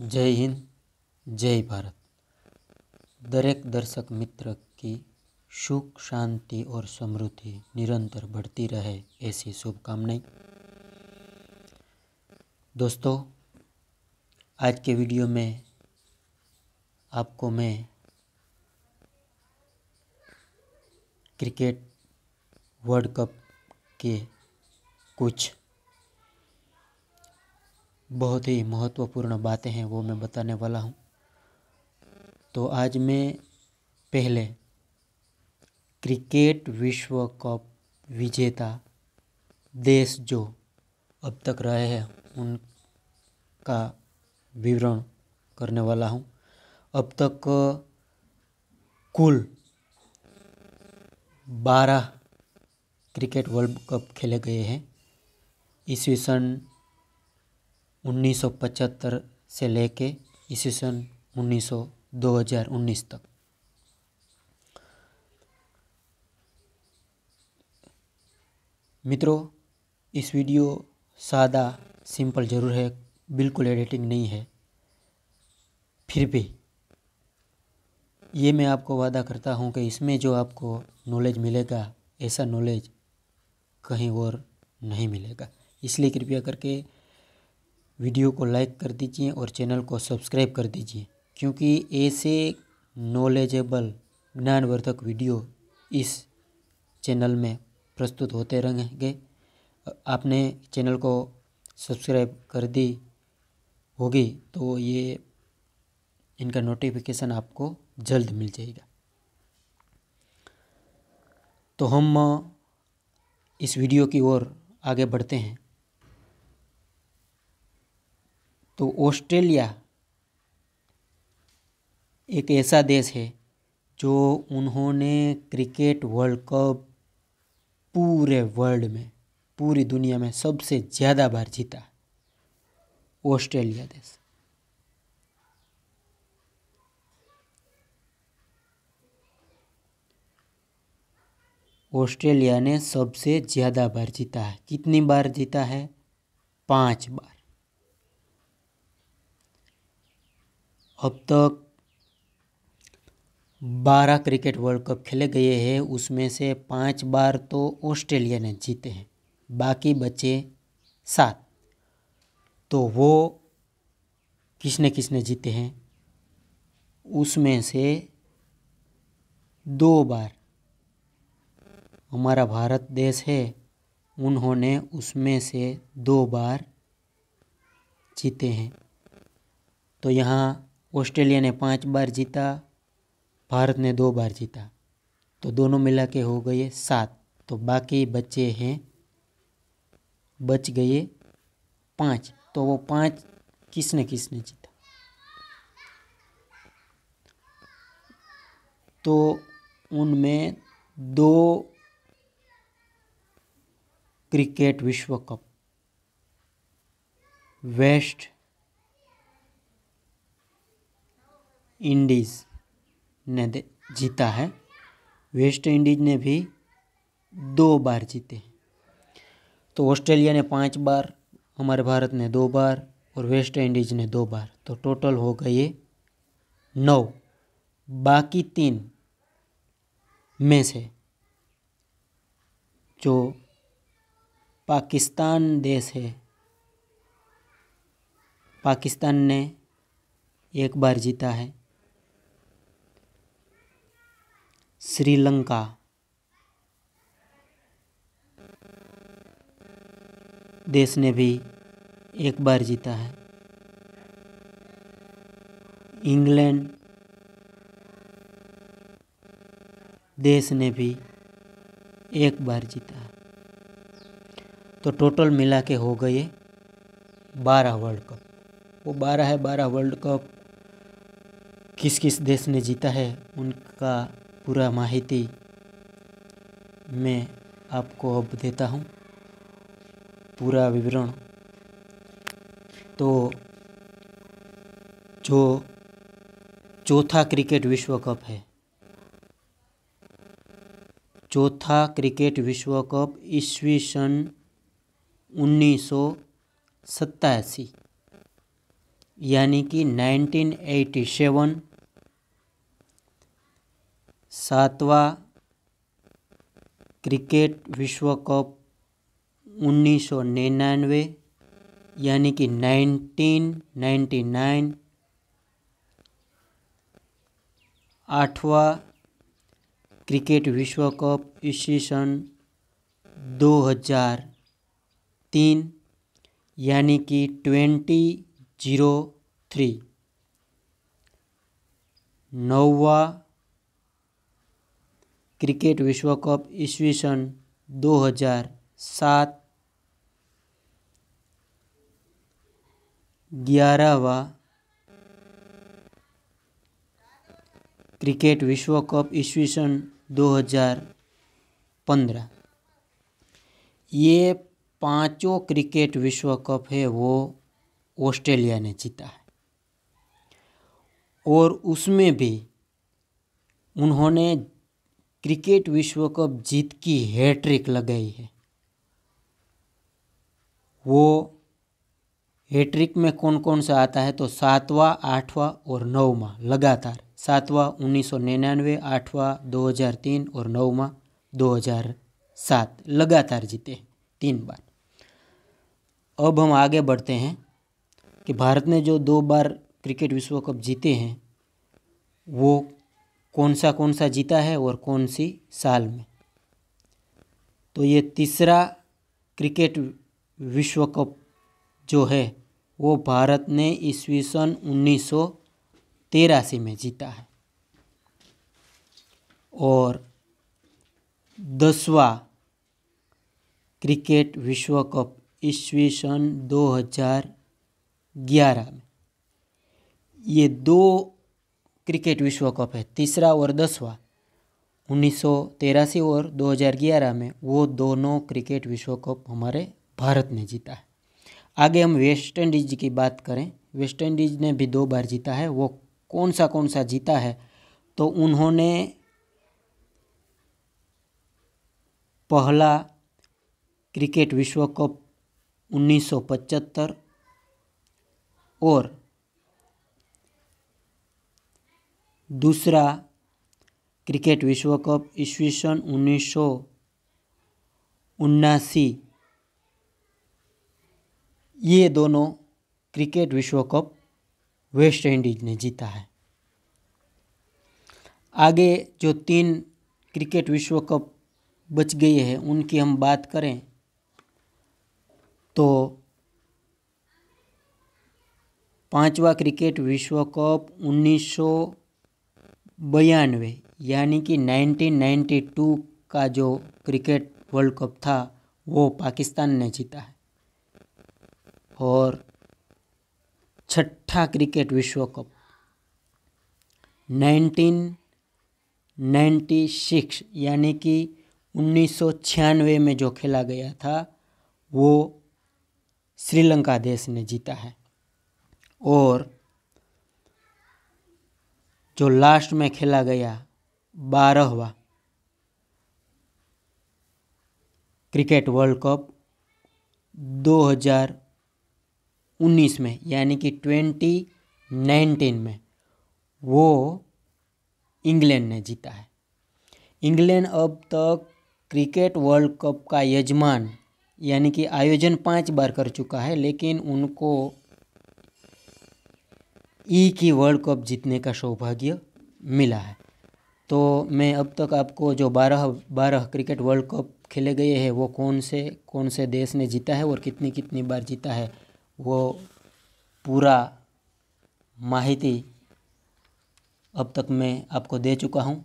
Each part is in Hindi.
जय हिंद जय भारत दरेक दर्शक मित्र की सुख शांति और समृद्धि निरंतर बढ़ती रहे ऐसी शुभकामनाएं दोस्तों आज के वीडियो में आपको मैं क्रिकेट वर्ल्ड कप के कुछ बहुत ही महत्वपूर्ण बातें हैं वो मैं बताने वाला हूँ तो आज मैं पहले क्रिकेट विश्व कप विजेता देश जो अब तक रहे हैं उनका विवरण करने वाला हूँ अब तक कुल बारह क्रिकेट वर्ल्ड कप खेले गए हैं ईस्वी सन 1975 से लेके इसी सन उन्नीस तक मित्रों इस वीडियो सादा सिंपल ज़रूर है बिल्कुल एडिटिंग नहीं है फिर भी ये मैं आपको वादा करता हूँ कि इसमें जो आपको नॉलेज मिलेगा ऐसा नॉलेज कहीं और नहीं मिलेगा इसलिए कृपया करके वीडियो को लाइक कर दीजिए और चैनल को सब्सक्राइब कर दीजिए क्योंकि ऐसे नॉलेजेबल ज्ञानवर्धक वीडियो इस चैनल में प्रस्तुत होते रहेंगे आपने चैनल को सब्सक्राइब कर दी होगी तो ये इनका नोटिफिकेशन आपको जल्द मिल जाएगा तो हम इस वीडियो की ओर आगे बढ़ते हैं तो ऑस्ट्रेलिया एक ऐसा देश है जो उन्होंने क्रिकेट वर्ल्ड कप पूरे वर्ल्ड में पूरी दुनिया में सबसे ज़्यादा बार जीता ऑस्ट्रेलिया देश ऑस्ट्रेलिया ने सबसे ज़्यादा बार जीता है कितनी बार जीता है पाँच बार अब तक बारह क्रिकेट वर्ल्ड कप खेले गए हैं उसमें से पाँच बार तो ऑस्ट्रेलिया ने जीते हैं बाकी बचे सात तो वो किसने किसने जीते हैं उसमें से दो बार हमारा भारत देश है उन्होंने उसमें से दो बार जीते हैं तो यहाँ ऑस्ट्रेलिया ने पाँच बार जीता भारत ने दो बार जीता तो दोनों मिला के हो गए सात तो बाकी बच्चे हैं बच गए पाँच तो वो पाँच किसने किसने जीता तो उनमें दो क्रिकेट विश्व कप वेस्ट इंडीज़ ने जीता है वेस्ट इंडीज़ ने भी दो बार जीते तो ऑस्ट्रेलिया ने पाँच बार हमारे भारत ने दो बार और वेस्ट इंडीज़ ने दो बार तो टोटल हो गए नौ बाकी तीन में से जो पाकिस्तान देश है पाकिस्तान ने एक बार जीता है श्रीलंका देश ने भी एक बार जीता है इंग्लैंड देश ने भी एक बार जीता है तो टोटल मिला के हो गए बारह वर्ल्ड कप वो बारह है बारह वर्ल्ड कप किस किस देश ने जीता है उनका पूरा माहिती मैं आपको अब देता हूँ पूरा विवरण तो जो चौथा क्रिकेट विश्व कप है चौथा क्रिकेट विश्व कप ईस्वी सन उन्नीस सौ सत्तासी यानी कि नाइनटीन एटी सेवन सातवां क्रिकेट विश्व कप उन्नीस सौ निन्यानवे यानी कि नाइनटीन नाइन्टी नाइन आठवां क्रिकेट विश्व कप ईस्वी सन दो हज़ार तीन यानी कि ट्वेंटी जीरो थ्री नौवा क्रिकेट विश्व कप ईस्वी सन दो हज़ार सात ग्यारहवा क्रिकेट विश्व कप ईस्वी सन दो हज़ार पंद्रह ये पांचों क्रिकेट विश्व कप है वो ऑस्ट्रेलिया ने जीता है और उसमें भी उन्होंने क्रिकेट विश्व कप जीत की हैट्रिक लगाई है वो हैट्रिक में कौन कौन सा आता है तो सातवां आठवां और नौवां लगातार सातवां उन्नीस सौ निन्यानवे आठवां दो हज़ार तीन और नौवां दो हज़ार सात लगातार जीते तीन बार अब हम आगे बढ़ते हैं कि भारत ने जो दो बार क्रिकेट विश्व कप जीते हैं वो कौन सा कौन सा जीता है और कौन सी साल में तो ये तीसरा क्रिकेट विश्व कप जो है वो भारत ने ईस्वी सन उन्नीस में जीता है और दसवा क्रिकेट विश्व कप ईस्वी सन ग्यारह में ये दो क्रिकेट विश्व कप है तीसरा और दसवा उन्नीस और 2011 में वो दोनों क्रिकेट विश्व कप हमारे भारत ने जीता है आगे हम वेस्ट इंडीज़ की बात करें वेस्ट इंडीज़ ने भी दो बार जीता है वो कौन सा कौन सा जीता है तो उन्होंने पहला क्रिकेट विश्व कप 1975 और दूसरा क्रिकेट विश्व कप ईस्वी सन उन्नीस सौ उन्नासी ये दोनों क्रिकेट विश्व कप वेस्ट इंडीज ने जीता है आगे जो तीन क्रिकेट विश्व कप बच गई है उनकी हम बात करें तो पांचवा क्रिकेट विश्व कप उन्नीस सौ बयानवे यानी कि 1992 का जो क्रिकेट वर्ल्ड कप था वो पाकिस्तान ने जीता है और छठा क्रिकेट विश्व कप 1996 यानी कि उन्नीस में जो खेला गया था वो श्रीलंका देश ने जीता है और जो लास्ट में खेला गया बारहवा क्रिकेट वर्ल्ड कप 2019 में यानी कि 2019 में वो इंग्लैंड ने जीता है इंग्लैंड अब तक क्रिकेट वर्ल्ड कप का यजमान यानी कि आयोजन पांच बार कर चुका है लेकिन उनको ई e की वर्ल्ड कप जीतने का सौभाग्य मिला है तो मैं अब तक आपको जो बारह बारह क्रिकेट वर्ल्ड कप खेले गए हैं वो कौन से कौन से देश ने जीता है और कितनी कितनी बार जीता है वो पूरा माहिती अब तक मैं आपको दे चुका हूँ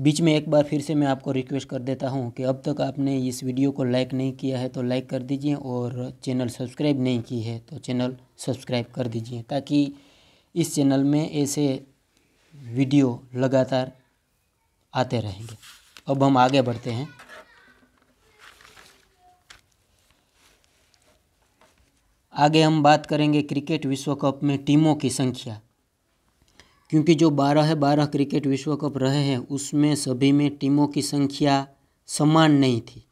बीच में एक बार फिर से मैं आपको रिक्वेस्ट कर देता हूँ कि अब तक आपने इस वीडियो को लाइक नहीं किया है तो लाइक कर दीजिए और चैनल सब्सक्राइब नहीं की है तो चैनल सब्सक्राइब कर दीजिए ताकि इस चैनल में ऐसे वीडियो लगातार आते रहेंगे अब हम आगे बढ़ते हैं आगे हम बात करेंगे क्रिकेट विश्व कप में टीमों की संख्या क्योंकि जो बारह है बारह क्रिकेट विश्व कप रहे हैं उसमें सभी में टीमों की संख्या समान नहीं थी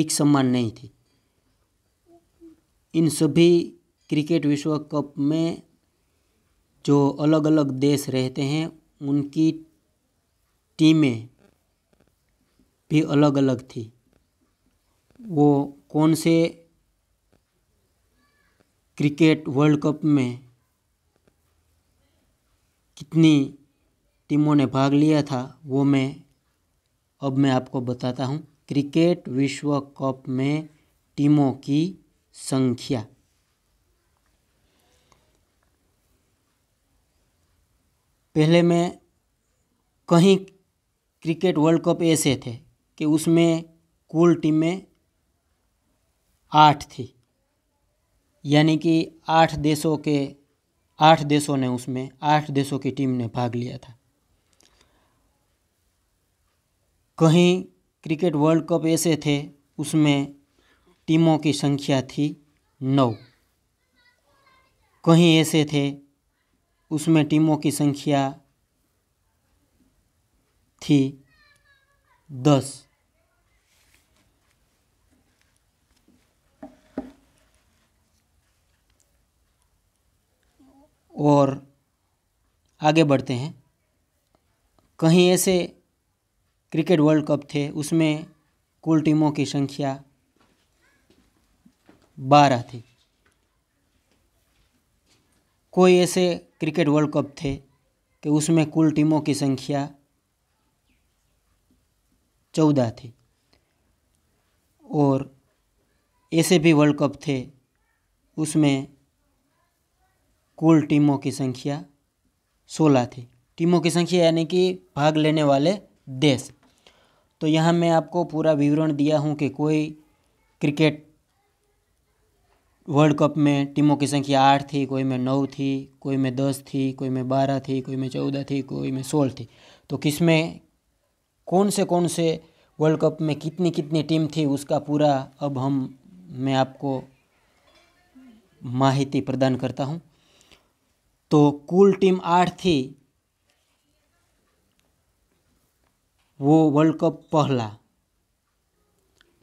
एक समान नहीं थी इन सभी क्रिकेट विश्व कप में जो अलग अलग देश रहते हैं उनकी टीमें भी अलग अलग थी वो कौन से क्रिकेट वर्ल्ड कप में कितनी टीमों ने भाग लिया था वो मैं अब मैं आपको बताता हूँ क्रिकेट विश्व कप में टीमों की संख्या पहले में कहीं क्रिकेट वर्ल्ड कप ऐसे थे कि उसमें कुल टीमें आठ थी यानी कि आठ देशों के आठ देशों ने उसमें आठ देशों की टीम ने भाग लिया था कहीं क्रिकेट वर्ल्ड कप ऐसे थे उसमें टीमों की संख्या थी नौ कहीं ऐसे थे उसमें टीमों की संख्या थी दस और आगे बढ़ते हैं कहीं ऐसे क्रिकेट वर्ल्ड कप थे उसमें कुल टीमों की संख्या बारह थी कोई ऐसे क्रिकेट वर्ल्ड कप थे कि उसमें कुल टीमों की संख्या चौदह थी और ऐसे भी वर्ल्ड कप थे उसमें कुल टीमों की संख्या सोलह थी टीमों की संख्या यानी कि भाग लेने वाले देश तो यहाँ मैं आपको पूरा विवरण दिया हूँ कि कोई क्रिकेट वर्ल्ड कप में टीमों की संख्या आठ थी कोई में नौ थी कोई में दस थी कोई में बारह थी कोई में चौदह थी कोई में सोलह थी तो किसमें कौन से कौन से वर्ल्ड कप में कितनी कितनी टीम थी उसका पूरा अब हम मैं आपको माहिती प्रदान करता हूँ तो कुल टीम आठ थी वो वर्ल्ड कप पहला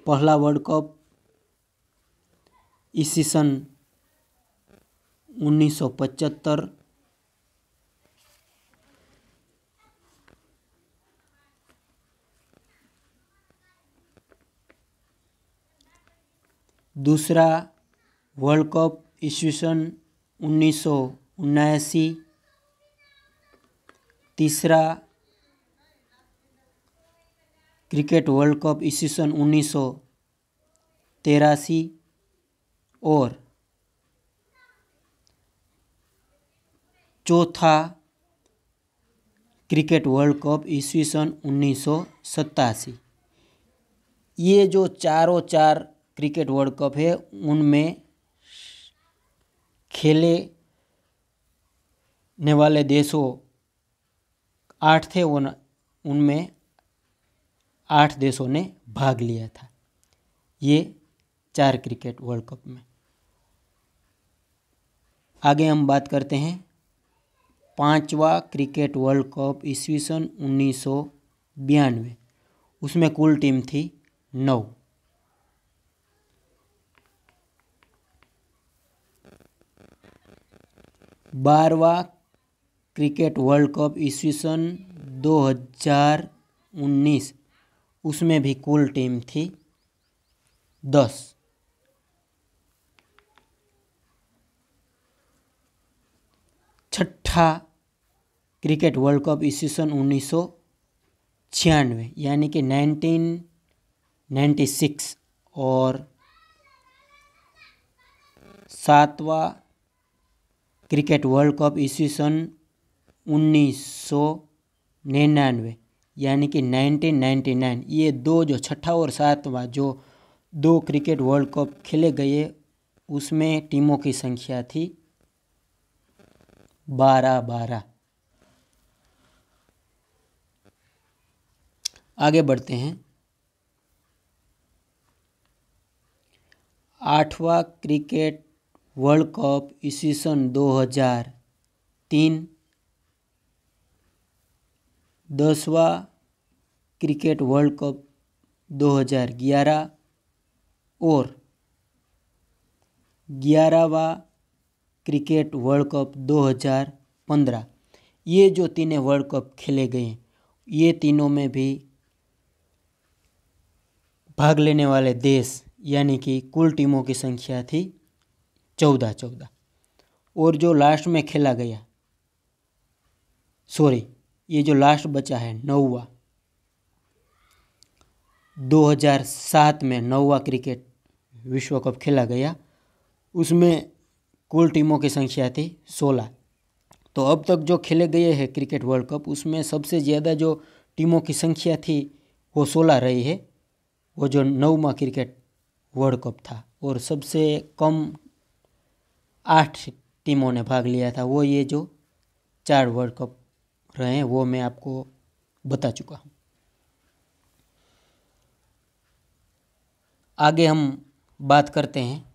पहला वर्ल्ड कप इसी सन 1975 दूसरा वर्ल्ड कप ईस्वी सन उन्नीस तीसरा क्रिकेट वर्ल्ड कप ईस्वी सन उन्नीस सौ तेरासी और चौथा क्रिकेट वर्ल्ड कप ईस्वी सन उन्नीस ये जो चारों चार क्रिकेट वर्ल्ड कप है उनमें खेले ने वाले देशों आठ थे वो उनमें आठ देशों ने भाग लिया था ये चार क्रिकेट वर्ल्ड कप में आगे हम बात करते हैं पांचवा क्रिकेट वर्ल्ड कप ईस्वी सन उन्नीस सौ बयानवे उसमें कुल टीम थी नौ बारवा क्रिकेट वर्ल्ड कप ईस्वी सन दो हजार उन्नीस उसमें भी कुल टीम थी दस छठा क्रिकेट वर्ल्ड कप इसी सन उन्नीस सौ छियानवे यानी कि नाइनटीन नाइन्टी सिक्स और सातवा क्रिकेट वर्ल्ड कप इसी सन उन्नीस सौ निन्यानवे यानी कि 1999 ये दो जो छठा और सातवा जो दो क्रिकेट वर्ल्ड कप खेले गए उसमें टीमों की संख्या थी बारह बारह आगे बढ़ते हैं आठवां क्रिकेट वर्ल्ड कप इसी सन दो हजार तीन दसवा क्रिकेट वर्ल्ड कप 2011 और ग्यारहवा क्रिकेट वर्ल्ड कप 2015 ये जो तीनों वर्ल्ड कप खेले गए ये तीनों में भी भाग लेने वाले देश यानी कि कुल टीमों की संख्या थी चौदह चौदह और जो लास्ट में खेला गया सॉरी ये जो लास्ट बचा है नौवा 2007 में नौवा क्रिकेट विश्व कप खेला गया उसमें कुल टीमों की संख्या थी सोलह तो अब तक जो खेले गए हैं क्रिकेट वर्ल्ड कप उसमें सबसे ज़्यादा जो टीमों की संख्या थी वो सोलह रही है वो जो नौवा क्रिकेट वर्ल्ड कप था और सबसे कम आठ टीमों ने भाग लिया था वो ये जो चार वर्ल्ड कप रहे हैं वो मैं आपको बता चुका हूँ आगे हम बात करते हैं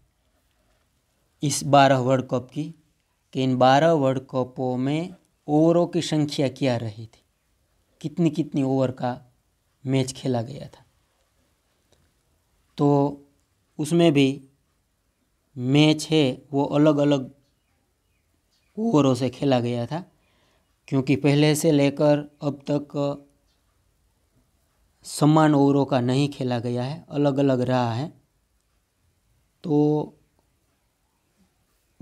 इस बारह वर्ल्ड कप की कि इन बारह वर्ल्ड कपों में ओवरों की संख्या क्या रही थी कितनी कितनी ओवर का मैच खेला गया था तो उसमें भी मैच है वो अलग अलग ओवरों से खेला गया था क्योंकि पहले से लेकर अब तक समान ओवरों का नहीं खेला गया है अलग अलग रहा है तो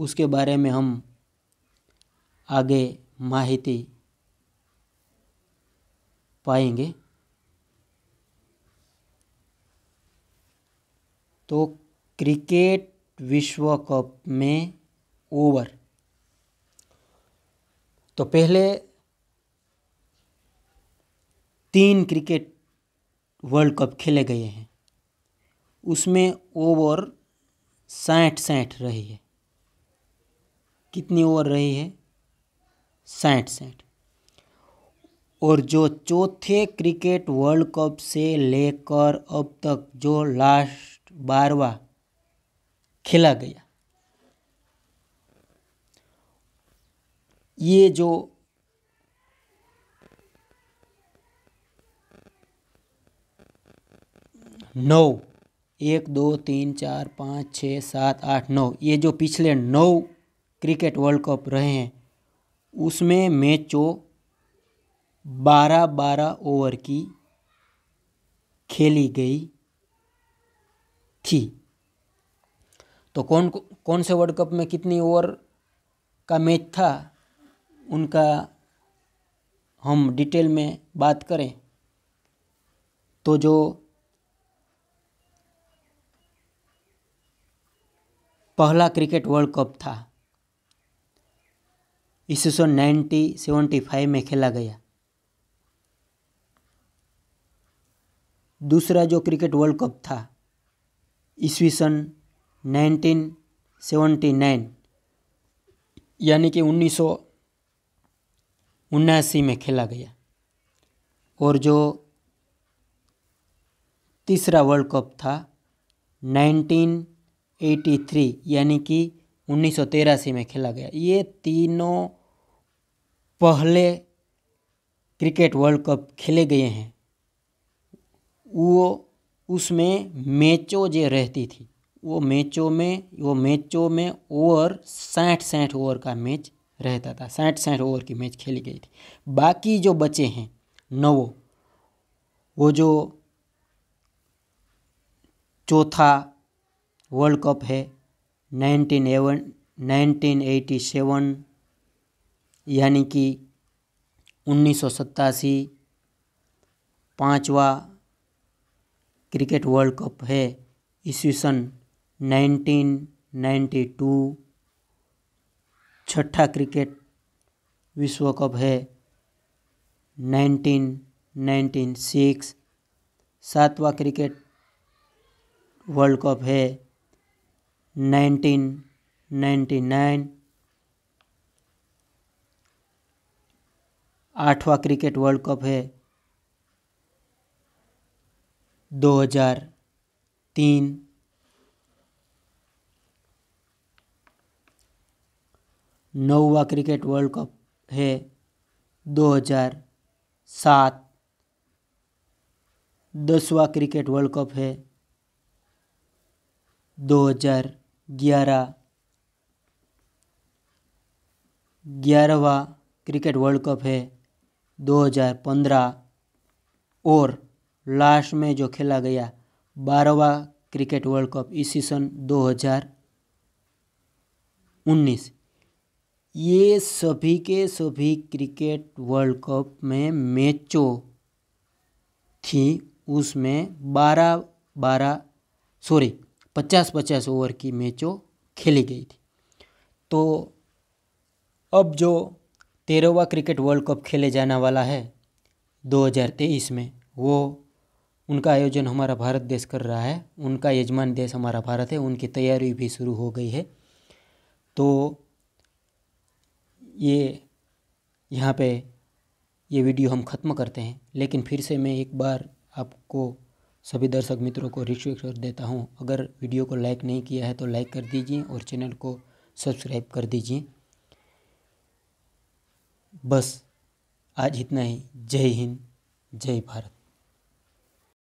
उसके बारे में हम आगे माहिती पाएंगे तो क्रिकेट विश्व कप में ओवर तो पहले तीन क्रिकेट वर्ल्ड कप खेले गए हैं उसमें ओवर साठ साठ रही है कितनी ओवर रही है साठ साठ और जो चौथे क्रिकेट वर्ल्ड कप से लेकर अब तक जो लास्ट बारवा खेला गया ये जो नौ एक दो तीन चार पाँच छः सात आठ नौ ये जो पिछले नौ क्रिकेट वर्ल्ड कप रहे हैं उसमें मैचों बारह बारह ओवर की खेली गई थी तो कौन कौन से वर्ल्ड कप में कितनी ओवर का मैच था उनका हम डिटेल में बात करें तो जो पहला क्रिकेट वर्ल्ड कप था इसी सौ नाइन्टी सेवेंटी फाइव में खेला गया दूसरा जो क्रिकेट वर्ल्ड कप था ईस्वी सन नाइनटीन सेवेंटी नाइन यानी कि उन्नीस सौ उन्यासी में खेला गया और जो तीसरा वर्ल्ड कप था नाइनटीन एटी थ्री यानी कि उन्नीस सौ तेरासी में खेला गया ये तीनों पहले क्रिकेट वर्ल्ड कप खेले गए हैं वो उसमें मैचों जो रहती थी वो मैचों में वो मैचों में ओवर साठ साठ ओवर का मैच रहता था साठ साठ ओवर की मैच खेली गई थी बाकी जो बचे हैं नवो वो जो चौथा वर्ल्ड कप है नाइनटीन एवन नाइनटीन एटी सेवन यानी कि उन्नीस सौ सतासी पाँचवा क्रिकेट वर्ल्ड कप है ईस्वी सन नाइनटीन नाइन्टी टू छठा क्रिकेट विश्व कप है नाइनटीन नाइनटीन सिक्स सातवा क्रिकेट वर्ल्ड कप है नाइनटीन नाइन्टी नाइन आठवां क्रिकेट वर्ल्ड कप है 2003 नौवा क्रिकेट वर्ल्ड कप है 2007 दसवा क्रिकेट वर्ल्ड कप है 2011 ग्यारहवा क्रिकेट वर्ल्ड कप है 2015 और लास्ट में जो खेला गया बारहवा क्रिकेट वर्ल्ड कप इसी सन 2019 ये सभी के सभी क्रिकेट वर्ल्ड कप में मैचों थी उसमें बारह बारह सॉरी पचास पचास ओवर की मैचों खेली गई थी तो अब जो तेरहवा क्रिकेट वर्ल्ड कप खेले जाने वाला है 2023 में वो उनका आयोजन हमारा भारत देश कर रहा है उनका यजमान देश हमारा भारत है उनकी तैयारी भी शुरू हो गई है तो ये यहाँ पे ये वीडियो हम ख़त्म करते हैं लेकिन फिर से मैं एक बार आपको सभी दर्शक मित्रों को रिक्वेस्ट कर देता हूँ अगर वीडियो को लाइक नहीं किया है तो लाइक कर दीजिए और चैनल को सब्सक्राइब कर दीजिए बस आज इतना ही जय हिंद जय भारत